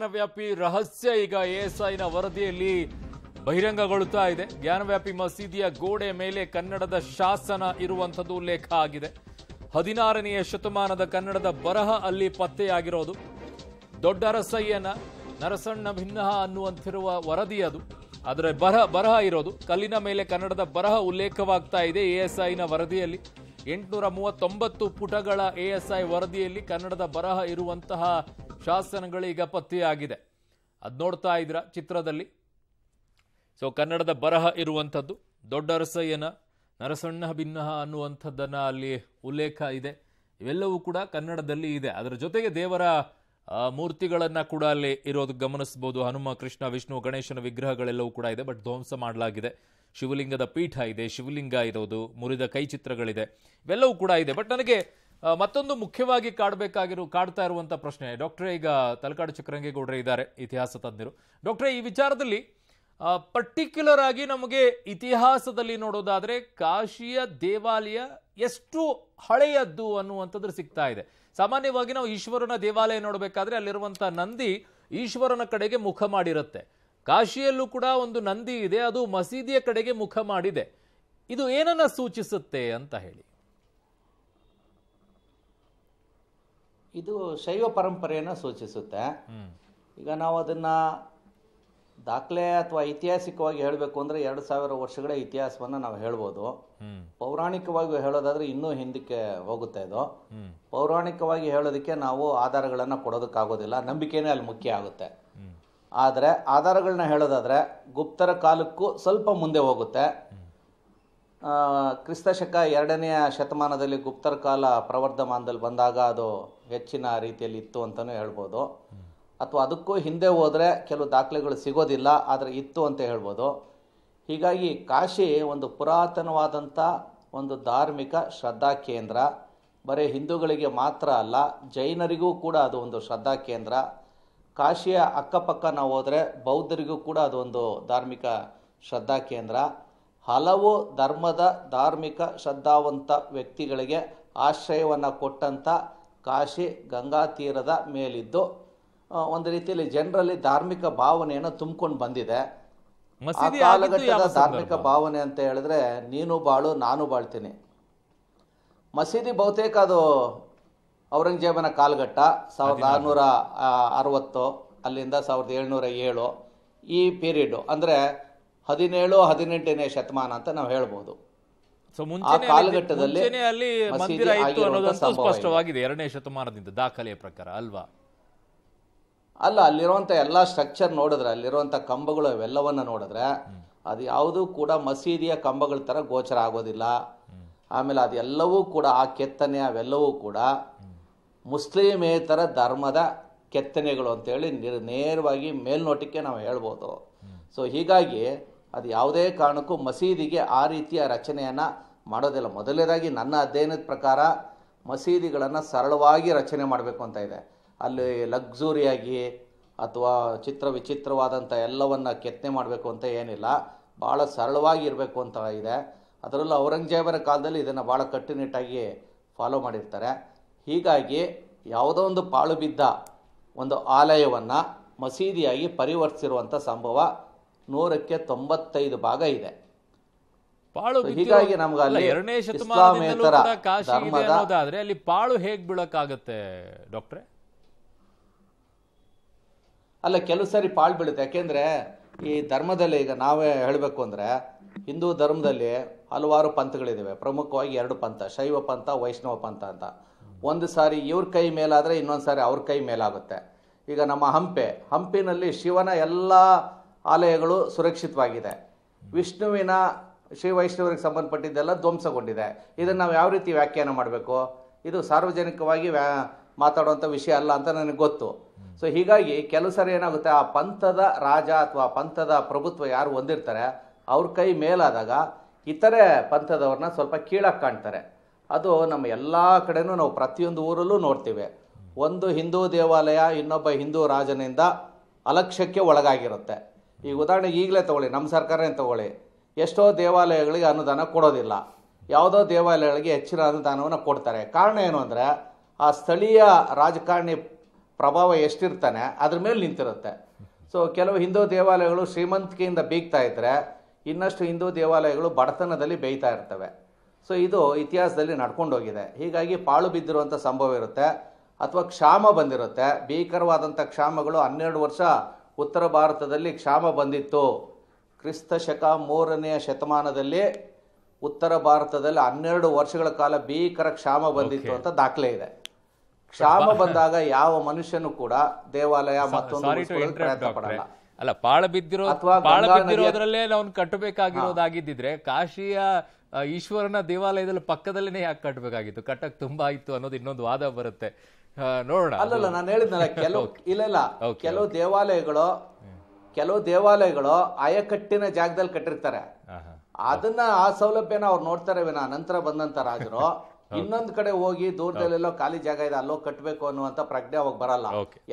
ಜ್ಞಾನವ್ಯಾಪಿ ರಹಸ್ಯ ಈಗ ಎಎಸ್ಐನ ವರದಿಯಲ್ಲಿ ಬಹಿರಂಗಗೊಳ್ಳುತ್ತಾ ಇದೆ ಜ್ಞಾನವ್ಯಾಪಿ ಮಸೀದಿಯ ಗೋಡೆ ಮೇಲೆ ಕನ್ನಡದ ಶಾಸನ ಇರುವಂಥದ್ದು ಉಲ್ಲೇಖ ಆಗಿದೆ ಹದಿನಾರನೆಯ ಶತಮಾನದ ಕನ್ನಡದ ಬರಹ ಅಲ್ಲಿ ಪತ್ತೆಯಾಗಿರೋದು ದೊಡ್ಡರಸಯ್ಯನ ನರಸಣ್ಣ ಭಿನ್ನಹ ಅನ್ನುವಂತಿರುವ ವರದಿ ಅದು ಆದರೆ ಬರಹ ಬರಹ ಇರೋದು ಕಲ್ಲಿನ ಮೇಲೆ ಕನ್ನಡದ ಬರಹ ಉಲ್ಲೇಖವಾಗ್ತಾ ಇದೆ ಎಎಸ್ಐನ ವರದಿಯಲ್ಲಿ ಎಂಟುನೂರ ಮೂವತ್ತೊಂಬತ್ತು ಪುಟಗಳ ಎಎಸ್ಐ ವರದಿಯಲ್ಲಿ ಕನ್ನಡದ ಬರಹ ಇರುವಂತಹ ಈಗ ಪತ್ತೆಯಾಗಿದೆ ಅದು ನೋಡ್ತಾ ಇದ್ರ ಚಿತ್ರದಲ್ಲಿ ಸೊ ಕನ್ನಡದ ಬರಹ ಇರುವಂಥದ್ದು ದೊಡ್ಡ ಅರಸಯ್ಯನ ನರಸಣ್ಣ ಭಿನ್ನ ಅನ್ನುವಂಥದ್ದನ್ನು ಅಲ್ಲಿ ಉಲ್ಲೇಖ ಇದೆ ಇವೆಲ್ಲವೂ ಕೂಡ ಕನ್ನಡದಲ್ಲಿ ಇದೆ ಅದರ ಜೊತೆಗೆ ದೇವರ ಮೂರ್ತಿಗಳನ್ನು ಕೂಡ ಅಲ್ಲಿ ಇರೋದು ಗಮನಿಸ್ಬೋದು ಹನುಮ ಕೃಷ್ಣ ವಿಷ್ಣು ಗಣೇಶನ ವಿಗ್ರಹಗಳೆಲ್ಲವೂ ಕೂಡ ಇದೆ ಬಟ್ ಧ್ವಂಸ ಮಾಡಲಾಗಿದೆ ಶಿವಲಿಂಗದ ಪೀಠ ಇದೆ ಶಿವಲಿಂಗ ಇರೋದು ಮುರಿದ ಕೈ ಚಿತ್ರಗಳಿದೆ ಇವೆಲ್ಲವೂ ಕೂಡ ಇದೆ ಬಟ್ ನನಗೆ ಮತ್ತೊಂದು ಮುಖ್ಯವಾಗಿ ಕಾಡಬೇಕಾಗಿರು ಕಾಡ್ತಾ ಇರುವಂತ ಪ್ರಶ್ನೆ ಡಾಕ್ಟ್ರೇ ಈಗ ತಲಕಾಡು ಚಕ್ರಂಗೇಗೌಡರೇ ಇದ್ದಾರೆ ಇತಿಹಾಸ ತಜ್ಞರು ಡಾಕ್ಟ್ರೆ ಈ ವಿಚಾರದಲ್ಲಿ ಪರ್ಟಿಕ್ಯುಲರ್ ಆಗಿ ನಮಗೆ ಇತಿಹಾಸದಲ್ಲಿ ನೋಡೋದಾದ್ರೆ ಕಾಶಿಯ ದೇವಾಲಯ ಎಷ್ಟು ಹಳೆಯದ್ದು ಅನ್ನುವಂಥದ್ದು ಸಿಗ್ತಾ ಇದೆ ಸಾಮಾನ್ಯವಾಗಿ ನಾವು ಈಶ್ವರನ ದೇವಾಲಯ ನೋಡಬೇಕಾದ್ರೆ ಅಲ್ಲಿರುವಂತಹ ನಂದಿ ಈಶ್ವರನ ಕಡೆಗೆ ಮುಖ ಮಾಡಿರುತ್ತೆ ಕಾಶಿಯಲ್ಲೂ ಕೂಡ ಒಂದು ನಂದಿ ಇದೆ ಅದು ಮಸೀದಿಯ ಕಡೆಗೆ ಮುಖ ಮಾಡಿದೆ ಇದು ಏನನ್ನ ಸೂಚಿಸುತ್ತೆ ಅಂತ ಹೇಳಿ ಇದು ಶೈವ ಪರಂಪರೆಯನ್ನು ಸೂಚಿಸುತ್ತೆ ಈಗ ನಾವು ಅದನ್ನು ದಾಖಲೆ ಅಥವಾ ಐತಿಹಾಸಿಕವಾಗಿ ಹೇಳಬೇಕು ಅಂದರೆ ಎರಡು ಸಾವಿರ ವರ್ಷಗಳ ಇತಿಹಾಸವನ್ನು ನಾವು ಹೇಳ್ಬೋದು ಪೌರಾಣಿಕವಾಗಿ ಹೇಳೋದಾದರೆ ಇನ್ನೂ ಹಿಂದಕ್ಕೆ ಹೋಗುತ್ತೆ ಇದು ಪೌರಾಣಿಕವಾಗಿ ಹೇಳೋದಕ್ಕೆ ನಾವು ಆಧಾರಗಳನ್ನು ಕೊಡೋದಕ್ಕಾಗೋದಿಲ್ಲ ನಂಬಿಕೆನೇ ಅಲ್ಲಿ ಮುಖ್ಯ ಆಗುತ್ತೆ ಆದರೆ ಆಧಾರಗಳನ್ನ ಹೇಳೋದಾದರೆ ಗುಪ್ತರ ಕಾಲಕ್ಕೂ ಸ್ವಲ್ಪ ಮುಂದೆ ಹೋಗುತ್ತೆ ಕ್ರಿಸ್ತಶಕ ಎರಡನೆಯ ಶತಮಾನದಲ್ಲಿ ಗುಪ್ತರ ಕಾಲ ಪ್ರವರ್ಧಮಾನದಲ್ಲಿ ಬಂದಾಗ ಅದು ಹೆಚ್ಚಿನ ರೀತಿಯಲ್ಲಿ ಇತ್ತು ಅಂತಲೂ ಹೇಳ್ಬೋದು ಅಥವಾ ಅದಕ್ಕೂ ಹಿಂದೆ ಹೋದರೆ ಕೆಲವು ದಾಖಲೆಗಳು ಸಿಗೋದಿಲ್ಲ ಆದರೆ ಇತ್ತು ಅಂತ ಹೇಳ್ಬೋದು ಹೀಗಾಗಿ ಕಾಶಿ ಒಂದು ಪುರಾತನವಾದಂಥ ಒಂದು ಧಾರ್ಮಿಕ ಶ್ರದ್ಧಾ ಕೇಂದ್ರ ಬರೀ ಹಿಂದೂಗಳಿಗೆ ಮಾತ್ರ ಅಲ್ಲ ಜೈನರಿಗೂ ಕೂಡ ಅದು ಒಂದು ಶ್ರದ್ಧಾ ಕೇಂದ್ರ ಕಾಶಿಯ ಅಕ್ಕಪಕ್ಕ ನಾವು ಹೋದರೆ ಬೌದ್ಧರಿಗೂ ಕೂಡ ಒಂದು ಧಾರ್ಮಿಕ ಶ್ರದ್ಧಾ ಕೇಂದ್ರ ಹಲವು ಧರ್ಮದ ಧಾರ್ಮಿಕ ಶ್ರದ್ಧಾವಂತ ವ್ಯಕ್ತಿಗಳಿಗೆ ಆಶ್ರಯವನ್ನು ಕೊಟ್ಟಂಥ ಕಾಶಿ ಗಂಗಾ ತೀರದ ಮೇಲಿದ್ದು ಒಂದು ರೀತಿಯಲ್ಲಿ ಜನರಲ್ಲಿ ಧಾರ್ಮಿಕ ಭಾವನೆಯನ್ನು ತುಂಬಿಕೊಂಡು ಬಂದಿದೆ ಮಸೀದಿ ಕಾಲಘಟ್ಟದ ಧಾರ್ಮಿಕ ಭಾವನೆ ಅಂತ ಹೇಳಿದ್ರೆ ನೀನು ಬಾಳು ನಾನು ಬಾಳ್ತೀನಿ ಮಸೀದಿ ಬಹುತೇಕ ಅದು ಔರಂಗಜೇಬನ ಕಾಲಘಟ್ಟ ಸಾವಿರದ ಆರುನೂರ ಅರವತ್ತು ಅಲ್ಲಿಂದ ಸಾವಿರದ ಏಳ್ನೂರ ಏಳು ಈ ಪೀರಿಯಡು ಅಂದರೆ ಹದಿನೇಳು ಹದಿನೆಂಟನೇ ಶತಮಾನ ಅಂತ ನಾವು ಹೇಳ್ಬೋದು ಆ ಕಾಲಘಟ್ಟದಲ್ಲಿ ಸ್ಪಷ್ಟವಾಗಿದೆ ಎರಡನೇ ಶತಮಾನದಿಂದ ದಾಖಲೆಯ ಪ್ರಕಾರ ಅಲ್ವಾ ಅಲ್ಲ ಅಲ್ಲಿರುವಂಥ ಎಲ್ಲ ಸ್ಟ್ರಕ್ಚರ್ ನೋಡಿದ್ರೆ ಅಲ್ಲಿರುವಂಥ ಕಂಬಗಳು ಅವೆಲ್ಲವನ್ನ ನೋಡಿದ್ರೆ ಅದು ಯಾವುದೂ ಕೂಡ ಮಸೀದಿಯ ಕಂಬಗಳ ತರ ಗೋಚರ ಆಗೋದಿಲ್ಲ ಆಮೇಲೆ ಅದೆಲ್ಲವೂ ಕೂಡ ಆ ಕೆತ್ತನೆ ಅವೆಲ್ಲವೂ ಕೂಡ ಮುಸ್ಲಿಮೇತರ ಧರ್ಮದ ಕೆತ್ತನೆಗಳು ಅಂತೇಳಿ ಹೇಳಿ ನೇರವಾಗಿ ಮೇಲ್ನೋಟಕ್ಕೆ ನಾವು ಹೇಳ್ಬೋದು ಸೊ ಹೀಗಾಗಿ ಅದು ಯಾವುದೇ ಕಾರಣಕ್ಕೂ ಮಸೀದಿಗೆ ಆ ರೀತಿಯ ರಚನೆಯನ್ನು ಮಾಡೋದಿಲ್ಲ ಮೊದಲನೇದಾಗಿ ನನ್ನ ಅಧ್ಯಯನದ ಪ್ರಕಾರ ಮಸೀದಿಗಳನ್ನು ಸರಳವಾಗಿ ರಚನೆ ಮಾಡಬೇಕು ಅಂತ ಇದೆ ಅಲ್ಲಿ ಲಗ್ಸುರಿಯಾಗಿ ಅಥವಾ ಚಿತ್ರ ವಿಚಿತ್ರವಾದಂಥ ಎಲ್ಲವನ್ನು ಕೆತ್ತನೆ ಮಾಡಬೇಕು ಅಂತ ಏನಿಲ್ಲ ಭಾಳ ಸರಳವಾಗಿ ಇರಬೇಕು ಅಂತ ಇದೆ ಅದರಲ್ಲೂ ಔರಂಗಜೇಬರ ಕಾಲದಲ್ಲಿ ಇದನ್ನು ಭಾಳ ಕಟ್ಟುನಿಟ್ಟಾಗಿ ಫಾಲೋ ಮಾಡಿರ್ತಾರೆ ಹೀಗಾಗಿ ಯಾವುದೋ ಒಂದು ಪಾಳು ಬಿದ್ದ ಒಂದು ಆಲಯವನ್ನು ಮಸೀದಿಯಾಗಿ ಪರಿವರ್ತಿಸಿರುವಂಥ ಸಂಭವ ನೂರಕ್ಕೆ ತೊಂಬತ್ತೈದು ಭಾಗ ಇದೆ ಹೀಗಾಗಿ ನಮ್ಗೆ ಅಲ್ಲಿ ಎರಡನೇ ಶತಮಾನೇತರ ಅಲ್ಲಿ ಪಾಳು ಹೇಗ್ ಬೀಳಕ್ಕಾಗತ್ತೆ ಡಾಕ್ಟ್ರೆ ಅಲ್ಲ ಕೆಲವು ಸಾರಿ ಪಾಳು ಬೀಳುತ್ತೆ ಯಾಕೆಂದ್ರೆ ಈ ಧರ್ಮದಲ್ಲಿ ಈಗ ನಾವೇ ಹೇಳಬೇಕು ಅಂದ್ರೆ ಹಿಂದೂ ಧರ್ಮದಲ್ಲಿ ಹಲವಾರು ಪಂಥಗಳಿದ್ದಾವೆ ಪ್ರಮುಖವಾಗಿ ಎರಡು ಪಂಥ ಶೈವ ಪಂಥ ವೈಷ್ಣವ ಪಂಥ ಅಂತ ಒಂದು ಸಾರಿ ಇವ್ರ ಕೈ ಮೇಲಾದ್ರೆ ಇನ್ನೊಂದು ಸಾರಿ ಅವ್ರ ಕೈ ಮೇಲಾಗುತ್ತೆ ಈಗ ನಮ್ಮ ಹಂಪೆ ಹಂಪಿನಲ್ಲಿ ಶಿವನ ಎಲ್ಲ ಆಲಯಗಳು ಸುರಕ್ಷಿತವಾಗಿದೆ ವಿಷ್ಣುವಿನ ಶ್ರೀ ವೈಷ್ಣವರಿಗೆ ಸಂಬಂಧಪಟ್ಟಿದ್ದೆಲ್ಲ ಧ್ವಂಸಗೊಂಡಿದೆ ಇದನ್ನು ನಾವು ಯಾವ ರೀತಿ ವ್ಯಾಖ್ಯಾನ ಮಾಡಬೇಕು ಇದು ಸಾರ್ವಜನಿಕವಾಗಿ ವ್ಯಾ ಮಾತಾಡುವಂಥ ವಿಷಯ ಅಲ್ಲ ಅಂತ ನನಗೆ ಗೊತ್ತು ಸೊ ಹೀಗಾಗಿ ಕೆಲವು ಏನಾಗುತ್ತೆ ಆ ಪಂಥದ ರಾಜ ಅಥವಾ ಪಂಥದ ಪ್ರಭುತ್ವ ಯಾರು ಹೊಂದಿರ್ತಾರೆ ಅವ್ರ ಕೈ ಮೇಲಾದಾಗ ಇತರೆ ಪಂಥದವ್ರನ್ನ ಸ್ವಲ್ಪ ಕೀಳಾಗಿ ಕಾಣ್ತಾರೆ ಅದು ನಮ್ಮ ಎಲ್ಲ ಕಡೆನೂ ನಾವು ಪ್ರತಿಯೊಂದು ಊರಲ್ಲೂ ನೋಡ್ತೀವಿ ಒಂದು ಹಿಂದೂ ದೇವಾಲಯ ಇನ್ನೊಬ್ಬ ಹಿಂದೂ ರಾಜನಿಂದ ಅಲಕ್ಷ್ಯಕ್ಕೆ ಒಳಗಾಗಿರುತ್ತೆ ಈಗ ಉದಾಹರಣೆಗೆ ಈಗಲೇ ತೊಗೊಳ್ಳಿ ನಮ್ಮ ಸರ್ಕಾರನೇ ತಗೊಳ್ಳಿ ಎಷ್ಟೋ ದೇವಾಲಯಗಳಿಗೆ ಅನುದಾನ ಕೊಡೋದಿಲ್ಲ ಯಾವುದೋ ದೇವಾಲಯಗಳಿಗೆ ಹೆಚ್ಚಿನ ಅನುದಾನವನ್ನು ಕೊಡ್ತಾರೆ ಕಾರಣ ಏನು ಅಂದರೆ ಆ ಸ್ಥಳೀಯ ರಾಜಕಾರಣಿ ಪ್ರಭಾವ ಎಷ್ಟಿರ್ತಾನೆ ಅದ್ರ ಮೇಲೆ ನಿಂತಿರುತ್ತೆ ಸೊ ಕೆಲವು ಹಿಂದೂ ದೇವಾಲಯಗಳು ಶ್ರೀಮಂತಿಕೆಯಿಂದ ಬೀಗ್ತಾ ಇದ್ದರೆ ಇನ್ನಷ್ಟು ಹಿಂದೂ ದೇವಾಲಯಗಳು ಬಡತನದಲ್ಲಿ ಬೇಯ್ತಾ ಇರ್ತವೆ ಸೊ ಇದು ಇತಿಹಾಸದಲ್ಲಿ ನಡ್ಕೊಂಡೋಗಿದೆ ಹೀಗಾಗಿ ಪಾಳು ಬಿದ್ದಿರುವಂಥ ಸಂಭವ ಇರುತ್ತೆ ಅಥವಾ ಕ್ಷಾಮ ಬಂದಿರುತ್ತೆ ಭೀಕರವಾದಂಥ ಕ್ಷಾಮಗಳು ಹನ್ನೆರಡು ವರ್ಷ ಉತ್ತರ ಭಾರತದಲ್ಲಿ ಕ್ಷಾಮ ಬಂದಿತ್ತು ಕ್ರಿಸ್ತ ಶಕ ಮೂರನೆಯ ಶತಮಾನದಲ್ಲಿ ಉತ್ತರ ಭಾರತದಲ್ಲಿ ಹನ್ನೆರಡು ವರ್ಷಗಳ ಕಾಲ ಭೀಕರ ಕ್ಷಾಮ ಬಂದಿತ್ತು ಅಂತ ದಾಖಲೆ ಇದೆ ಕ್ಷಾಮ ಬಂದಾಗ ಯಾವ ಮನುಷ್ಯನು ಕೂಡ ದೇವಾಲಯ ಮತ್ತೊಂದು ಪ್ರಯತ್ನ ಕಾಶಿಯ ಈಶ್ವರನ ದೇವಾಲಯದಲ್ಲಿ ಪಕ್ಕದಲ್ಲೇ ಯಾಕೆ ಕಟ್ಟಬೇಕಾಗಿತ್ತು ಕಟ್ಟಕ್ಕೆ ತುಂಬಾ ಇತ್ತು ಅನ್ನೋದು ಇನ್ನೊಂದು ವಾದ ಬರುತ್ತೆ ನೋಡೋಣ ಅಲ್ಲಲ್ಲ ನಾನು ಹೇಳಿದ್ನಲ್ಲ ಕೆಲವು ಇಲ್ಲ ಇಲ್ಲ ಕೆಲವು ದೇವಾಲಯಗಳು ಕೆಲವು ದೇವಾಲಯಗಳು ಆಯಕಟ್ಟಿನ ಜಾಗದಲ್ಲಿ ಕಟ್ಟಿರ್ತಾರೆ ಅದನ್ನ ಆ ಸೌಲಭ್ಯನ ಅವ್ರು ನೋಡ್ತಾರೆ ವಿನ ನಂತರ ಬಂದಂತ ರಾಜರು ಇನ್ನೊಂದ್ ಕಡೆ ಹೋಗಿ ದೂರದಲ್ಲೆಲ್ಲೋ ಖಾಲಿ ಜಾಗ ಇದೆ ಅಲ್ಲೋ ಕಟ್ಟಬೇಕು ಅನ್ನುವಂತ ಪ್ರಜ್ಞೆ ಅವಾಗ ಬರಲ್ಲ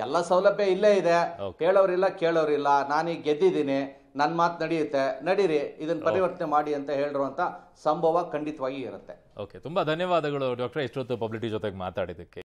ಎಲ್ಲಾ ಸೌಲಭ್ಯ ಇಲ್ಲೇ ಇದೆ ಕೇಳೋರಿಲ್ಲ ಕೇಳೋರಿಲ್ಲ ನಾನೀಗ ಗೆದ್ದಿದ್ದೀನಿ ನನ್ ಮಾತು ನಡೆಯುತ್ತೆ ನಡೀರಿ ಇದನ್ನ ಪರಿವರ್ತನೆ ಮಾಡಿ ಅಂತ ಹೇಳಿರುವಂತ ಸಂಭವ ಖಂಡಿತವಾಗಿ ಇರುತ್ತೆ ಓಕೆ ತುಂಬಾ ಧನ್ಯವಾದಗಳು ಡಾಕ್ಟರ್ ಇಷ್ಟೊತ್ತು ಪಬ್ಲಿಟಿ ಜೊತೆಗೆ ಮಾತಾಡಿದ್ದಕ್ಕೆ